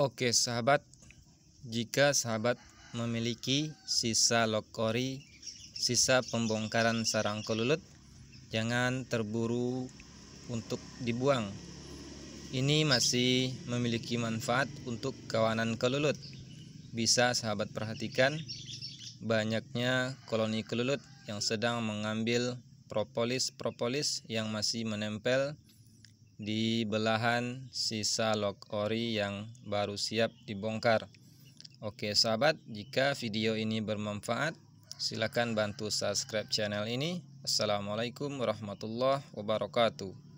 Oke sahabat, jika sahabat memiliki sisa lokori, sisa pembongkaran sarang kelulut, jangan terburu untuk dibuang. Ini masih memiliki manfaat untuk kawanan kelulut. Bisa sahabat perhatikan banyaknya koloni kelulut yang sedang mengambil propolis-propolis yang masih menempel di belahan sisa log ori yang baru siap dibongkar. Oke sahabat, jika video ini bermanfaat, silakan bantu subscribe channel ini. Assalamualaikum warahmatullahi wabarakatuh.